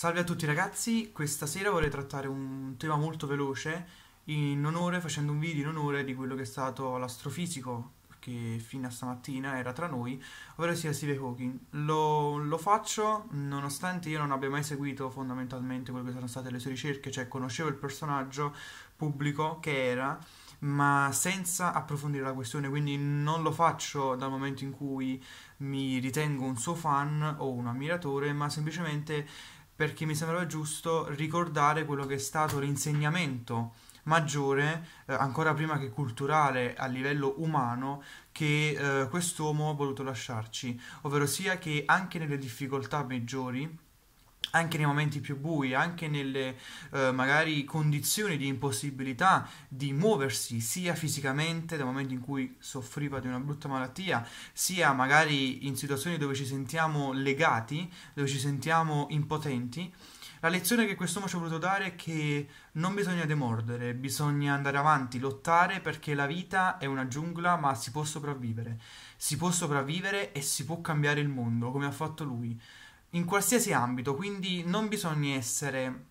Salve a tutti ragazzi, questa sera vorrei trattare un tema molto veloce in onore, facendo un video in onore di quello che è stato l'astrofisico che fino a stamattina era tra noi, ovvero sia Steve Hawking. Lo, lo, faccio nonostante io non abbia mai seguito fondamentalmente quelle che sono state le sue ricerche, cioè conoscevo il personaggio pubblico che era, ma senza approfondire la questione, quindi non lo faccio dal momento in cui mi ritengo un suo fan o un ammiratore, ma semplicemente perché mi sembrava giusto ricordare quello che è stato l'insegnamento maggiore, eh, ancora prima che culturale, a livello umano, che eh, quest'uomo ha voluto lasciarci, ovvero sia che anche nelle difficoltà peggiori, anche nei momenti più bui, anche nelle eh, magari condizioni di impossibilità di muoversi sia fisicamente dal momento in cui soffriva di una brutta malattia, sia magari in situazioni dove ci sentiamo legati, dove ci sentiamo impotenti. La lezione che quest'uomo ci ha voluto dare è che non bisogna demordere, bisogna andare avanti, lottare perché la vita è una giungla ma si può sopravvivere. Si può sopravvivere e si può cambiare il mondo come ha fatto lui in qualsiasi ambito, quindi non bisogna essere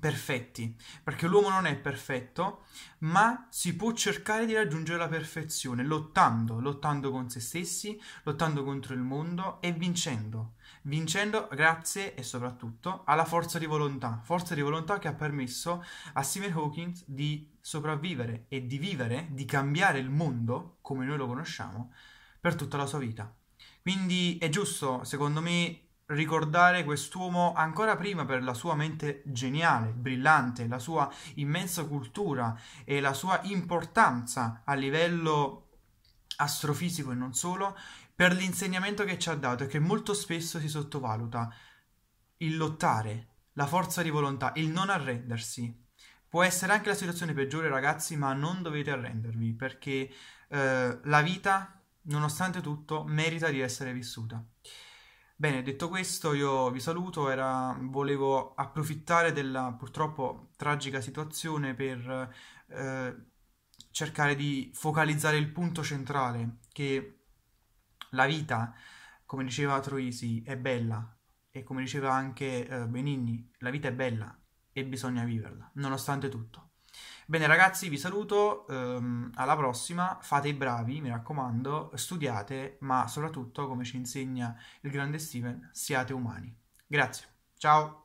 perfetti, perché l'uomo non è perfetto, ma si può cercare di raggiungere la perfezione lottando, lottando con se stessi, lottando contro il mondo e vincendo, vincendo grazie e soprattutto alla forza di volontà, forza di volontà che ha permesso a Stephen Hawking di sopravvivere e di vivere, di cambiare il mondo come noi lo conosciamo per tutta la sua vita. Quindi è giusto, secondo me, ricordare quest'uomo ancora prima per la sua mente geniale, brillante, la sua immensa cultura e la sua importanza a livello astrofisico e non solo, per l'insegnamento che ci ha dato e che molto spesso si sottovaluta. Il lottare, la forza di volontà, il non arrendersi. Può essere anche la situazione peggiore, ragazzi, ma non dovete arrendervi perché eh, la vita, nonostante tutto, merita di essere vissuta. Bene, detto questo io vi saluto, Era, volevo approfittare della purtroppo tragica situazione per eh, cercare di focalizzare il punto centrale che la vita, come diceva Troisi, è bella e come diceva anche eh, Benigni, la vita è bella e bisogna viverla, nonostante tutto. Bene ragazzi, vi saluto, ehm, alla prossima, fate i bravi, mi raccomando, studiate, ma soprattutto, come ci insegna il grande Steven, siate umani. Grazie, ciao!